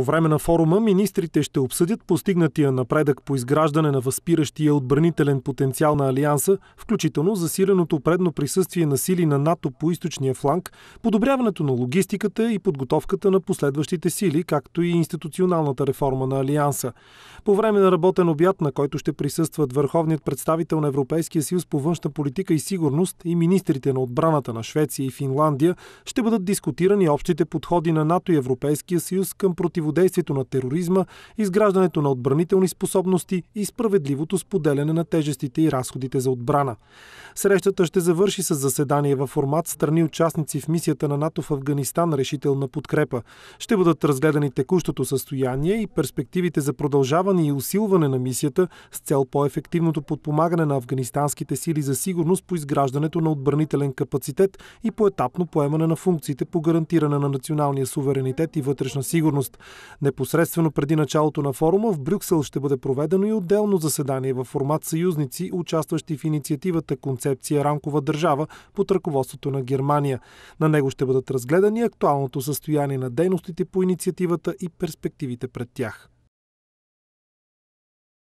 По време на форума министрите ще обсъдят постигнатия напредък по изграждане на възпиращия отбранителен потенциал на Алианса, включително засиленото предно присъствие на сили на НАТО по източния фланг, подобряването на логистиката и подготовката на последващите сили, както и институционалната реформа на Алианса. По време на работен обяд, на който ще присъстват върховният представител на Европейския съюз по външна политика и сигурност и министрите на отбраната на Швеция и Финландия, ще бъдат дискутирани общите подходи на НАТО и Европейския съюз към противодействието противодействието на тероризма, изграждането на отбранителни способности и справедливото споделяне на тежестите и разходите за отбрана. Срещата ще завърши с заседание във формат страни участници в мисията на НАТО в Афганистан решителна подкрепа. Ще бъдат разгледани текущото състояние и перспективите за продължаване и усилване на мисията с цел по-ефективното подпомагане на афганистанските сили за сигурност по изграждането на отбранителен капацитет и поетапно поемане на функциите по гарантиране на националния суверенитет и вътрешна сигурност. Непосредствено преди началото на форума в Брюксел ще бъде проведено и отделно заседание в формат съюзници, участващи в инициативата Концепция рамкова държава под ръководството на Германия. На него ще бъдат разгледани актуалното състояние на дейностите по инициативата и перспективите пред тях.